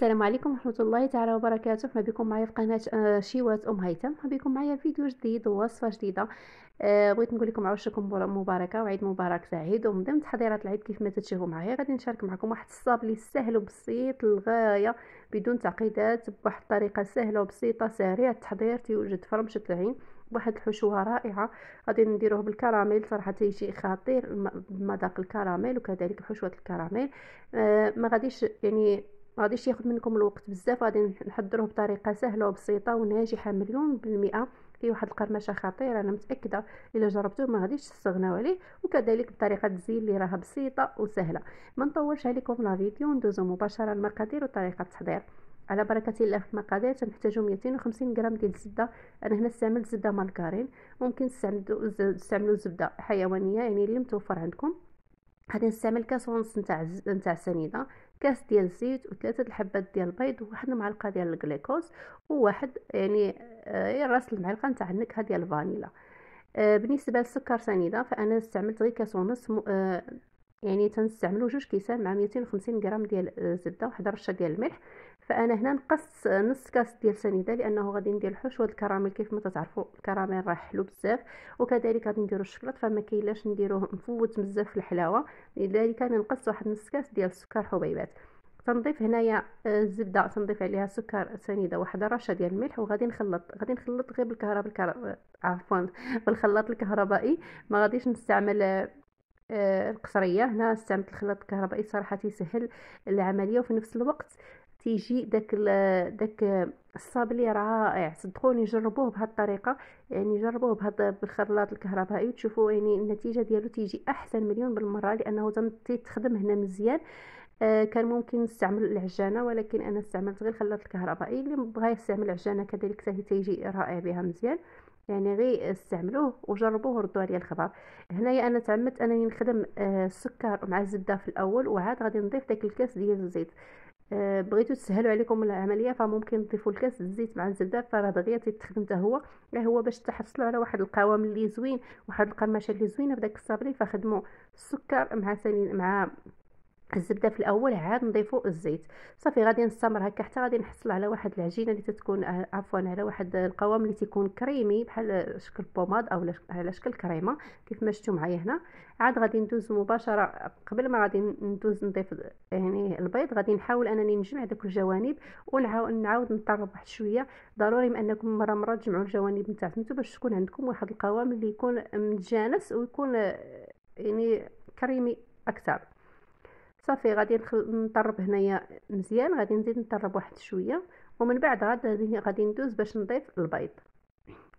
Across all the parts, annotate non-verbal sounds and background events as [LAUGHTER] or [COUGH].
السلام عليكم ورحمه الله تعالى وبركاته مرحبا بكم معايا في قناه آه، شيوات ام هيثم مرحبا بكم معايا في فيديو جديد ووصفه جديده آه، بغيت نقول لكم عشركم مباركه وعيد مبارك سعيد ومن ضمن تحضيرات العيد كيف ما تتشوفوا معايا غادي نشارك معكم واحد الصاب لي سهل وبسيط للغايه بدون تعقيدات بواحد الطريقه سهله وبسيطه سريع التحضير تيوجد في رمشه العين بواحد الحشوه رائعه غادي نديروه بالكراميل صراحه تيجي خطير مذاق الكراميل وكذلك حشوه الكراميل أه ما غاديش يعني غاديش ياخد منكم الوقت بزاف غادي نحضروه بطريقه سهله وبسيطه وناجحه مليون بالمئه في واحد القرمشه خطيره انا متاكده الا جربتوه ما غاديش تستغناو عليه وكذلك بطريقه الزين اللي راها بسيطه وسهله ما نطولش عليكم لا فيديو ندوزو مباشره المقادير وطريقه التحضير على بركه الله في المقادير تنحتاجو 250 غرام ديال الزبده انا هنا استعملت زبده مالكارين ممكن تستعملوا الزبده زبده حيوانيه يعني اللي متوفر عندكم غادي نستعمل كاس ونص نتاع نتاع سنيده كاس ديال الزيت وثلاثه الحبات ديال البيض وواحد المعلقه ديال الجليكوز وواحد يعني آه، إيه، راس المعلقه نتاع النكهه ديال الفانيلا آه، بالنسبه للسكر سنيده فانا استعملت غير كاس ونص آه، يعني تنستعملو جوج كيسان مع 250 غرام ديال الزبده وواحد رشه ديال الملح فانا هنا نقصت نص كاس ديال سنيده لانه غادي ندير الحشوه الكراميل كيف ما تتعرفوا الكراميل راه حلو بزاف وكذلك غادي نديرو الشكلاط فما كاينلاش نديروه مفوت بزاف في الحلاوه لذلك انا نقصت واحد نص كاس ديال السكر حبيبات تنضيف هنايا آه، الزبده تنضيف عليها سكر سنيده واحد رشه ديال الملح وغادي نخلط غادي نخلط غير بالكهرباء عفوا [LAUGHS] بالخلاط الكهربائي ما غاديش نستعمل آه، القصريه هنا استعملت الخلاط الكهربائي صراحه تيسهل العمليه وفي نفس الوقت تيجي داك داك الصابلي رائع صدقوني جربوه بهاد الطريقه يعني جربوه بهاد بالخلاط الكهربائي وتشوفوا يعني النتيجه ديالو تيجي احسن مليون بالمره لانه تخدم هنا مزيان آه كان ممكن نستعمل العجانه ولكن انا استعملت غير الخلاط الكهربائي اللي بغى يستعمل العجانه كذلك حتى تيجي رائع بها مزيان يعني غير استعملوه وجربوه وردوا عليا الخبر هنايا انا تعمدت انني نخدم آه، السكر مع الزبده في الاول وعاد غادي نضيف داك الكاس ديال الزيت بغيتو تسهلوا عليكم العمليه فممكن تضيفوا الكاس الزيت مع الزبده فراه دغيا تيتخدم حتى هو غير هو باش تحصلوا على واحد القوام اللي زوين واحد القرمشه اللي زوينه بداك الصابري فخدموا السكر مع ثاني مع الزبده في الاول عاد نضيفوا الزيت صافي غادي نستمر هكا حتى غادي نحصل على واحد العجينه اللي تتكون آه، عفوا على واحد القوام اللي تيكون كريمي بحال شكل بوماد او على شكل كريمه كيف ما شفتوا معايا هنا عاد غادي ندوز مباشره قبل ما غادي ندوز نضيف يعني البيض غادي نحاول انني نجمع داك الجوانب ونعاود نعاود نطرب واحد شويه ضروري من انكم مره مره تجمعوا الجوانب نتاعكم باش تكون عندكم واحد القوام اللي يكون متجانس ويكون آه، يعني كريمي اكثر صافي غادي نطرب هنايا مزيان غادي نزيد نطرب واحد شويه ومن بعد غادي غادي ندوز باش نضيف البيض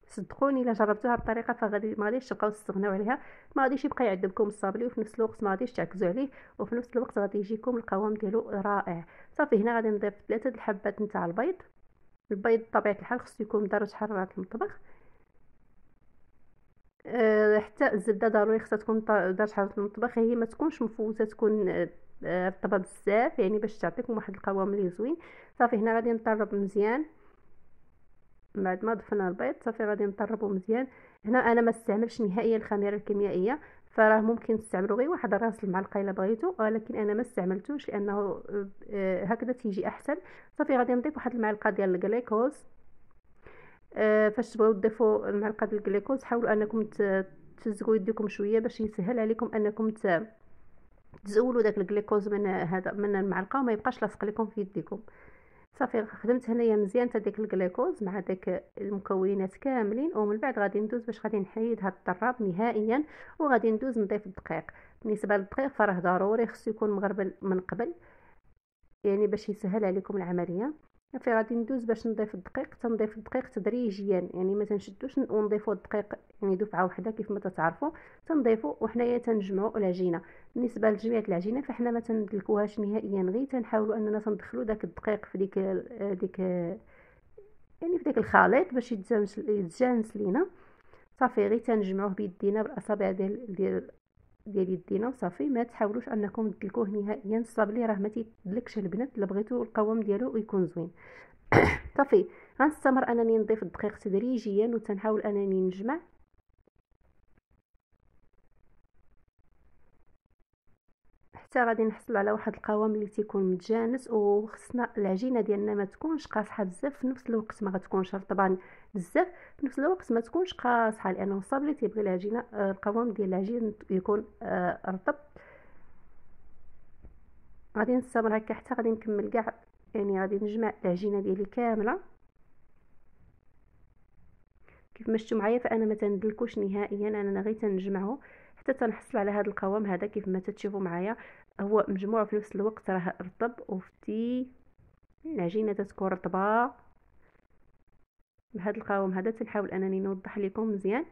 صدقوني الا جربتوها الطريقه فغادي ما غاديش تبقاو تستغناو عليها ما غاديش يبقى يعذبكم الصابلي وفي نفس الوقت ما غاديش تعكزوا عليه وفي نفس الوقت غادي يجيكم القوام ديالو رائع صافي هنا غادي نضيف ثلاثه الحبات نتاع البيض البيض بطبيعه الحال خصو يكون درجه حراره المطبخ أه، حتى الزبده ضروري خصها تكون درجه حراره المطبخ هي ما تكونش مفوته تكون رطبه بزاف يعني باش تعطيكم واحد القوام اللي زوين صافي هنا غادي نطرب مزيان بعد ما ضفنا البيض صافي غادي نطربو مزيان هنا انا ما استعملش نهائيا الخميره الكيميائيه فراه ممكن تستعملوا غير واحد راس المعلقه الا بغيتو ولكن انا ما استعملتوش لانه آه، هكذا تيجي احسن صافي غادي نضيف واحد المعلقه ديال الجليكوز آه، فاش تبغيو تضيفوا المعلقه ديال الجليكوز حاولوا انكم تفزقوا يديكم شويه باش يسهل عليكم انكم تزولوا داك الجليكوز من هذا من المعلقه وما يبقاش لاصق لكم في يديكم صافي خدمت هنايا مزيان تا داك الجليكوز مع داك المكونات كاملين ومن بعد غادي ندوز باش غادي نحيد هاد الطراب نهائيا وغادي ندوز نضيف الدقيق بالنسبه للدقيق فراه ضروري خصو يكون مغربل من قبل يعني باش يسهل عليكم العمليه صافي غادي ندوز باش نضيف الدقيق تنضيف الدقيق تدريجيا يعني ما تنشدوش ونضيفو الدقيق يعني دفعه وحده كيف ما تتعرفوا تنضيفو وحنايا تنجمعوا العجينه بالنسبه لجميع العجينه فحنا ما تندلكوهاش نهائيا غير تنحاولوا اننا تندخلوا داك الدقيق في ديك ديك يعني في داك الخليط باش يتجانس يتجانس لينا صافي غير تنجمعوه بيدينا بالاصابع ديال ديال ديال يدينا وصافي ما تحاولوش انكم تدلكوه نهائيا الصاب راه ما تيدلكش البنات الا بغيتو القوام ديالو يكون زوين [COUGHS] صافي غنستمر انني نضيف الدقيق تدريجيا وتنحاول انني نجمع حتى غادي نحصل على واحد القوام اللي تيكون متجانس وخصنا العجينه ديالنا ما تكونش قاصحه بزاف في نفس الوقت ما غتكونش رطبان بزاف في نفس الوقت ما تكونش قاصحه لانه الصاب اللي تيبغي العجينه آه، القوام ديال العجين يكون آه، رطب غادي نستمر هكا حتى غادي نكمل كاع يعني غادي نجمع العجينه ديالي كامله كيف ما شفتوا معايا فانا ما تندلكوش نهائيا انا غير تنجمعه حتى تنحصل على هذا القوام هذا كيف ما تتشوفوا معايا هو مجموع في نفس الوقت راه رطب وفتي العجينه تتكون رطبه بهاد القوام هذا تنحاول انني نوضح لكم مزيان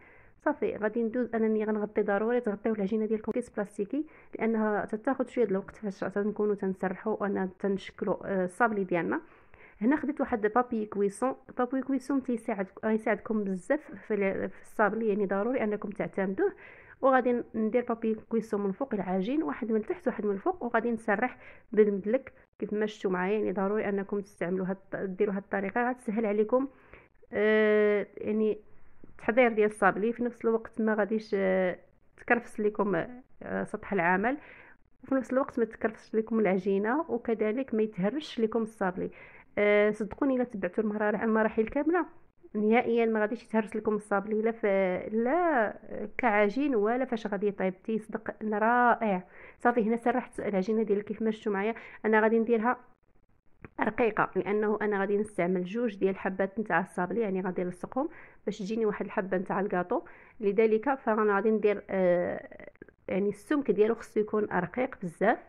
صافي غادي ندوز انني غنغطي ضروري تغطيو العجينه ديالكم كيس بلاستيكي لانها تتاخذ شويه الوقت فاش تنكونوا تنسرحوا وانا تنشكلوا آه، الصابلي ديالنا هنا خديت واحد بابي كويسون بابي كويسون تيساعد آه، يساعدكم بزاف في الصابلي يعني ضروري انكم تعتمدوه وغادي ندير بابي كويسو من فوق العجين واحد من تحت واحد من الفوق وغادي نسرح بالمدلك كيف ما شفتوا معايا يعني ضروري انكم تستعملوا هاد ديروا هاد الطريقه غتسهل عليكم آه يعني التحضير ديال الصابلي في نفس الوقت ما غاديش آه تكرفس لكم آه سطح العمل وفي نفس الوقت ما تكرفسش لكم العجينه وكذلك ما يتهرش لكم الصابلي آه صدقوني الا تبعتوا المراحل كامله نهائيا ما غاديش يتهرس لكم الصابلي لا ف... لا كعجين ولا فاش غادي يطيب تيصدق رائع صافي هنا سرحت العجينه ديال كيف ما شفتوا معايا انا غادي نديرها رقيقه لانه انا غادي نستعمل جوج ديال الحبات نتاع الصابلي يعني غادي نلصقهم باش تجيني واحد الحبه نتاع الكاطو لذلك فانا غادي ندير آه يعني السمك ديالو خصو يكون رقيق بزاف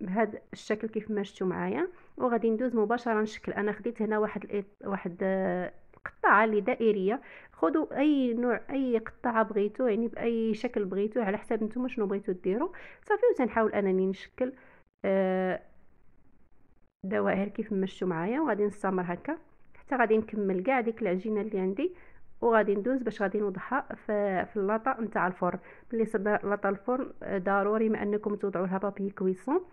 بهذا الشكل كيف ما شفتوا معايا وغادي ندوز مباشره نشكل انا خديت هنا واحد واحد آه، قطعه اللي دائريه خذوا اي نوع اي قطعه بغيتو يعني باي شكل بغيتو على حساب نتوما شنو بغيتو ديروا صافي وتنحاول انني نشكل آه، دوائر كيف ما شفتوا معايا وغادي نستمر هكا حتى غادي نكمل كاع ديك العجينه اللي عندي وغادي ندوز باش غادي نوضعها في, في اللاطه نتاع الفرن ملي صب لاطه الفرن آه، ضروري ما انكم توضعوا لها بابي كويسون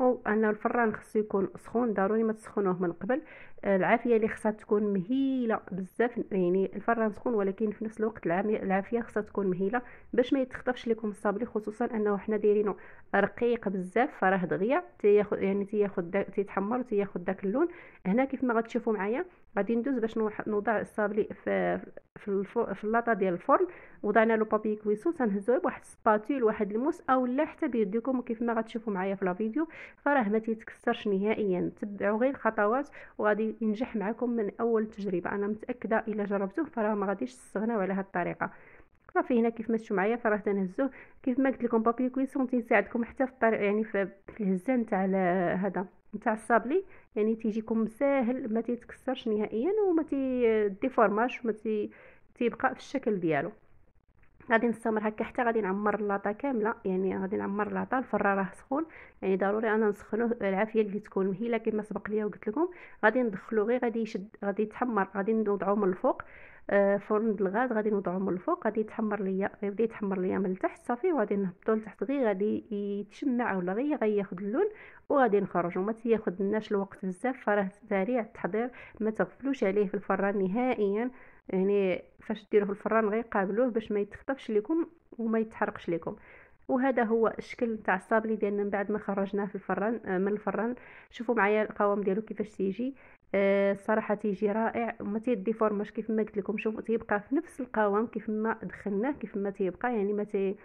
وان الفران خصو يكون سخون ضروري ما تسخنوه من قبل آه، العافيه اللي خصها تكون مهيله بزاف يعني الفران سخون ولكن في نفس الوقت العافيه خصها تكون مهيله باش ما يتخطفش لكم الصابلي خصوصا انه حنا دايرينه رقيق بزاف فراه دغيا تياخد يعني تياخد تيتحمر وتياخد داك اللون هنا كيف ما غتشوفوا معايا غادي ندوز باش نوضع الصابلي في في الفو... في اللاطا ديال الفرن وضعنا لو بابي كويسو تنهزوه بواحد سباتول واحد الموس اولا حتى بيديكم كيف ما غتشوفوا معايا في لا فيديو فراه ما تيتكسرش نهائيا تبعوا غير الخطوات وغادي ينجح معكم من اول تجربه انا متاكده الا جربتوه فراه ما غاديش تستغناو على هذه الطريقه صافي هنا كيف ما شفتوا معايا فراه تنهزوه كيف ما قلت لكم بابي كويسون تيساعدكم حتى في الطريق يعني في الهزان تاع هذا نتاع الصابلي يعني تيجيكم ساهل ما تيتكسرش نهائيا وما تيديفورماش وما تي تيبقى في الشكل ديالو غادي نستمر هكا حتى غادي نعمر اللاطا كامله يعني غادي نعمر اللاطا الفرا راه سخون يعني ضروري انا نسخنوه العافيه اللي تكون مهيله كما سبق ليا وقلت لكم غادي ندخلو غير غادي يشد غادي يتحمر غادي نوضعوه من الفوق آه، فرن الغاز غادي نوضعو من الفوق غادي يتحمر ليا غيبدا يتحمر ليا من التحت صافي وغادي نهبطو لتحت غير غادي يتشمع ولا غير غياخد اللون وغادي نخرجو متياخدناش تياخدناش الوقت بزاف فراه سريع التحضير ما تغفلوش عليه في الفران نهائيا يعني فاش ديروه في الفران قابلوه باش ما يتخطفش لكم وما يتحرقش ليكم وهذا هو الشكل تاع الصابلي ديالنا من بعد ما خرجناه في الفران آه، من الفران شوفوا معايا القوام ديالو كيفاش تيجي آه، الصراحه تيجي رائع وما تيديفورماش كيف ما قلت لكم شوفوا تيبقى في نفس القوام كيف ما دخلناه كيف ما تيبقى يعني ما تي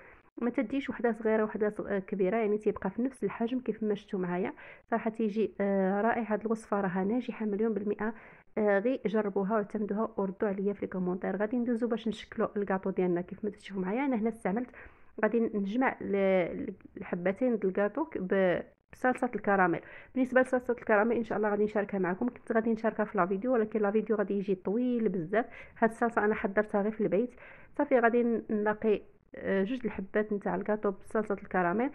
ما تديش وحده صغيره وحده آه، كبيره يعني تيبقى في نفس الحجم كيف ما شفتوا معايا صراحه تيجي آه، رائع هاد الوصفه راها ناجحه مليون بالمئه غي جربوها واعتمدوها وردوا عليا في الكومونتير غادي ندوزو باش نشكلو الكاطو ديالنا كيف ما تشوفوا معايا انا هنا استعملت غادي نجمع الحبتين ديال الكاطو صلصه الكراميل بالنسبه لصلصه الكراميل ان شاء الله غادي نشاركها معكم كنت غادي نشاركها في لا فيديو ولكن لا فيديو غادي يجي طويل بزاف هاد الصلصه انا حضرتها غير في البيت صافي غادي نلاقي آه، جوج الحبات نتاع الكاطو بصلصه الكراميل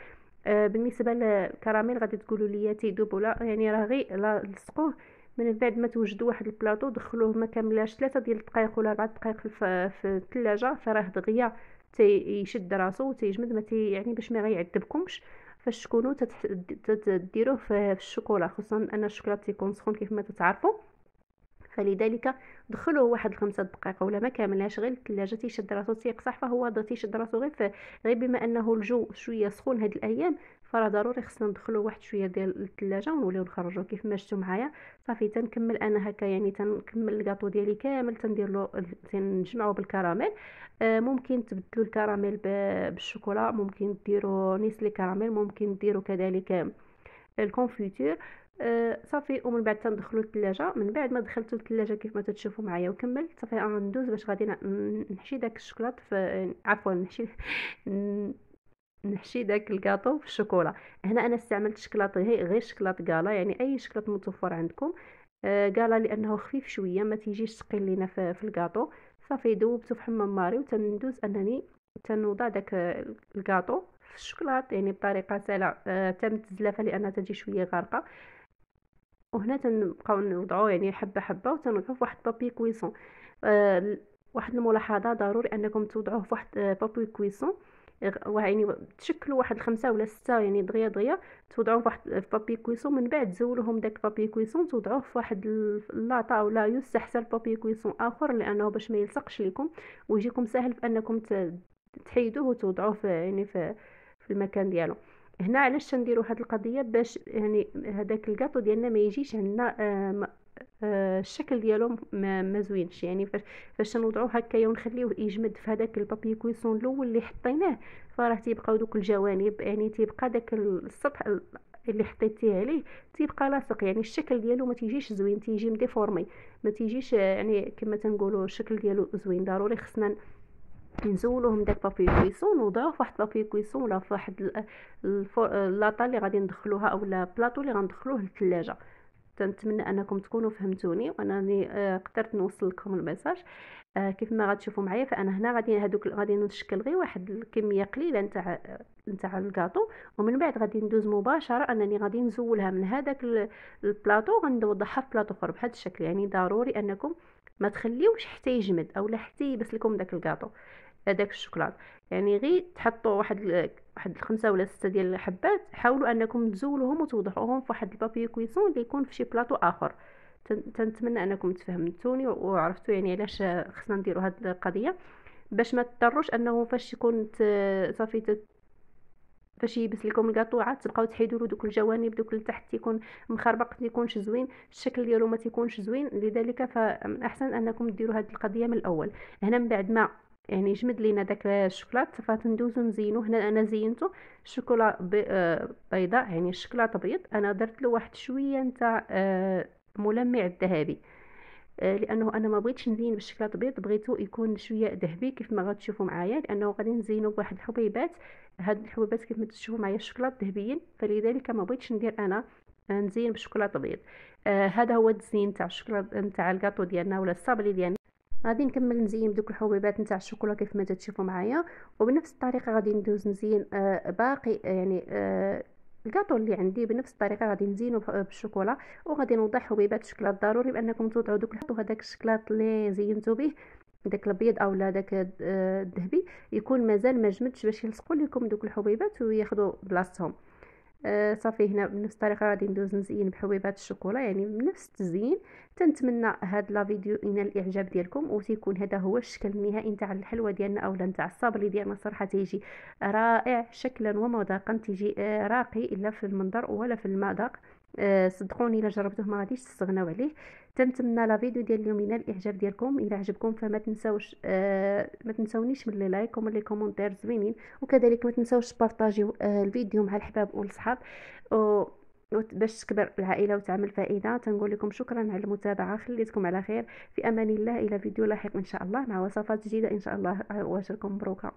آه، بالنسبه للكراميل غادي تقولوا لي تيذوب ولا يعني راه غير لصقوه من بعد ما توجدوا واحد البلاطو دخلوه ما كاملاش 3 ديال الدقائق ولا 4 دقائق في الثلاجه فراه دغيا تيشد راسو وتيجمد ما تي يعني باش ما يعذبكمش فاش تكونوا تديروه في الشوكولا خصوصا ان الشوكولا تيكون سخون كيف ما تتعرفوا فلذلك دخلوه واحد الخمسة دقائق ولا ما كاملهاش غير الثلاجه تيشد راسو تيقصح فهو تيشد راسو غير غير بما انه الجو شويه سخون هاد الايام فراه ضروري خصنا ندخلو واحد شويه ديال الثلاجه ونوليو نخرجو كيف ما شفتوا معايا صافي تنكمل انا هكا يعني تنكمل الكاطو ديالي كامل تندير له تنجمعو بالكراميل آه، ممكن تبدلوا الكراميل بالشوكولا ممكن ديروا نيسلي كراميل ممكن ديروا كذلك الكونفيتير آه، صافي ومن بعد تندخلو الثلاجه من بعد ما دخلتو الثلاجه كيف ما تتشوفوا معايا وكمل صافي غندوز باش غادي نحشي داك الشوكولات عفوا نحشي نحشي داك الكاطو في الشوكولا هنا انا استعملت شكلاط غير شكلاط كالا يعني اي شكلاط متوفر عندكم آه، كالا آه لانه خفيف شويه ما تيجيش ثقيل لينا في, في الكاطو صافي ذوبته في حمام ماري وتندوز انني تنوضع داك الكاطو في الشكلاط يعني بطريقه سهله آه تم التزلافه لانها تجي شويه غارقه وهنا تنبقاو نوضعو يعني حبه حبه وتنوضعو في واحد بابي كويسون آه واحد الملاحظه ضروري انكم توضعوه في واحد آه، بابي كويسون يعني تشكلوا واحد خمسة ولا ستة يعني دغيا دغيا توضعوه فواحد في بابي كويسون من بعد زولوهم داك بابي كويسون توضعوه في واحد اللاطا ولا يستحسن بابي كويسون اخر لانه باش ما يلصقش لكم ويجيكم سهل في انكم تحيدوه وتوضعوه في يعني في, في المكان ديالو هنا علاش تنديروا هاد القضيه باش يعني هذاك الكاطو ديالنا ما يجيش عندنا آه، آه، الشكل ديالو ما زوينش يعني فاش نوضعو هكايا ونخليوه يجمد في هذاك البابي كويسون الاول اللي حطيناه فراه تيبقاو دوك الجوانب يعني تيبقى داك السطح اللي حطيتيه عليه تيبقى لاصق يعني الشكل ديالو ما تيجيش زوين تيجي مديفورمي ما تيجيش يعني كما تنقولوا الشكل ديالو زوين ضروري خصنا نزولوه من داك بابي كويسون ونوضعوه فواحد بابي كويسون ولا فواحد لاطا اللي غادي ندخلوها اولا بلاطو اللي غندخلوه للثلاجه نتمنى انكم تكونوا فهمتوني وانا آه، قدرت نوصل لكم الميساج آه، كيف ما غتشوفوا معايا فانا هنا غادي هذوك غادي نشكل غير واحد الكميه قليله نتاع نتاع الكاطو ومن بعد غادي ندوز مباشره انني غادي نزولها من هذاك البلاطو غنوضعها في بلاطو اخر بهذا الشكل يعني ضروري انكم ما تخليوش حتى يجمد اولا حتى يبس لكم داك الكاطو هذاك الشوكولات يعني غير تحطوا واحد واحد الخمسه ولا ستة ديال الحبات حاولوا انكم تزولوهم وتوضعوهم واحد البابي كويسون اللي يكون في شي بلاطو اخر تنتمنى انكم تفهمتوني وعرفتوا يعني علاش خصنا نديروا هذه القضيه باش ما تضطروش انه فاش يكون صافي فاش يبس لكم الكاطو عاد تبقاو تحيدوا له دوك الجوانب دوك اللي تحت تيكون مخربق تيكونش زوين الشكل ديالو ما تيكونش زوين لذلك احسن انكم ديروا هذه القضيه من الاول هنا من بعد ما يعني جمد لينا داك الشوكولات تندوزو نزينو هنا انا زينته الشوكولا بيضاء آه، يعني الشوكولاط بيض انا درت له واحد شويه نتاع آه، ملمع الذهبي آه، لانه انا ما بغيتش نزين بالشوكولاط بيض بغيتو يكون شويه ذهبي كيف ما غتشوفوا معايا لانه غادي نزينو بواحد الحبيبات هاد الحبيبات كيف ما تشوفوا معايا الشوكولاط ذهبيين فلذلك ما بغيتش ندير انا نزين بالشوكولاط بيض آه هذا هو التزيين تاع الشوكولاط تاع الكاطو ديالنا ولا الصابلي ديالنا غادي نكمل نزين بدوك الحبيبات نتاع الشوكولا كيف ما تشوفوا معايا وبنفس الطريقه غادي ندوز نزين آه باقي آه، يعني آه الكاطو اللي عندي بنفس الطريقه غادي نزينو آه، بالشوكولا وغادي نوضع حبيبات الشكلاط ضروري بانكم توضعوا دوك الحطو هذاك الشكلاط اللي زينتو به داك الابيض اولا داك آه، الذهبي يكون مازال ما جمدش باش يلصقوا لكم دوك الحبيبات وياخذوا بلاصتهم آه، صافي هنا بنفس الطريقه غادي ندوز نزين بحبيبات الشوكولا يعني بنفس التزيين تنتمنى هاد لا فيديو ينال الاعجاب ديالكم وتيكون هذا هو الشكل النهائي نتاع الحلوه ديالنا اولا نتاع الصابلي ديالنا صراحه تيجي رائع شكلا ومذاقا تيجي آه، راقي الا في المنظر ولا في المذاق آه، صدقوني الا جربتوه ما غاديش تستغناو عليه تنتمنى لا فيديو ديال اليوم ينال الاعجاب ديالكم الا عجبكم فما تنساوش آه ما تنساونيش من لي لايك ومن لي كومونتير زوينين وكذلك ما تنساوش بارطاجيو آه الفيديو مع الحباب والصحاب الصحاب و باش تكبر العائله وتعمل فائده تنقول لكم شكرا على المتابعه خليتكم على خير في امان الله الى فيديو لاحق ان شاء الله مع وصفات جديده ان شاء الله عواشركم مبروكه